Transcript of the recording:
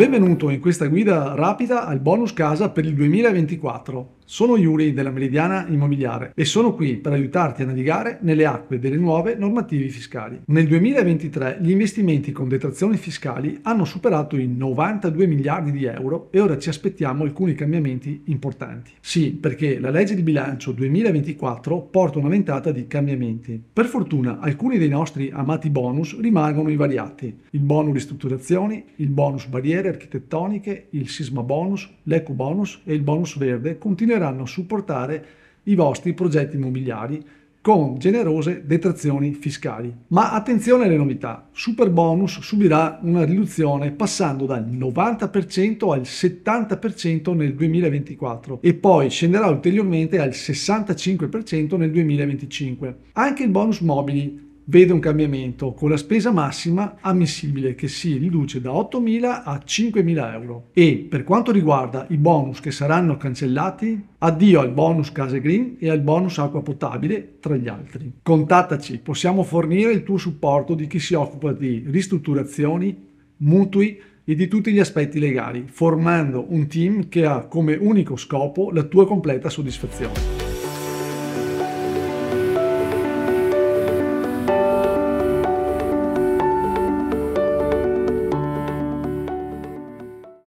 Benvenuto in questa guida rapida al bonus casa per il 2024. Sono Yuri della Meridiana Immobiliare e sono qui per aiutarti a navigare nelle acque delle nuove normative fiscali. Nel 2023 gli investimenti con detrazioni fiscali hanno superato i 92 miliardi di euro e ora ci aspettiamo alcuni cambiamenti importanti. Sì, perché la legge di bilancio 2024 porta una ventata di cambiamenti. Per fortuna alcuni dei nostri amati bonus rimangono invariati. Il bonus ristrutturazioni, il bonus barriere architettoniche, il sisma bonus, l'eco bonus e il bonus verde continueranno a supportare i vostri progetti immobiliari con generose detrazioni fiscali. Ma attenzione alle novità, Super Bonus subirà una riduzione passando dal 90% al 70% nel 2024 e poi scenderà ulteriormente al 65% nel 2025. Anche il bonus mobili vede un cambiamento con la spesa massima ammissibile che si riduce da 8.000 a 5.000 euro. E per quanto riguarda i bonus che saranno cancellati, addio al bonus case green e al bonus acqua potabile tra gli altri. Contattaci, possiamo fornire il tuo supporto di chi si occupa di ristrutturazioni, mutui e di tutti gli aspetti legali, formando un team che ha come unico scopo la tua completa soddisfazione.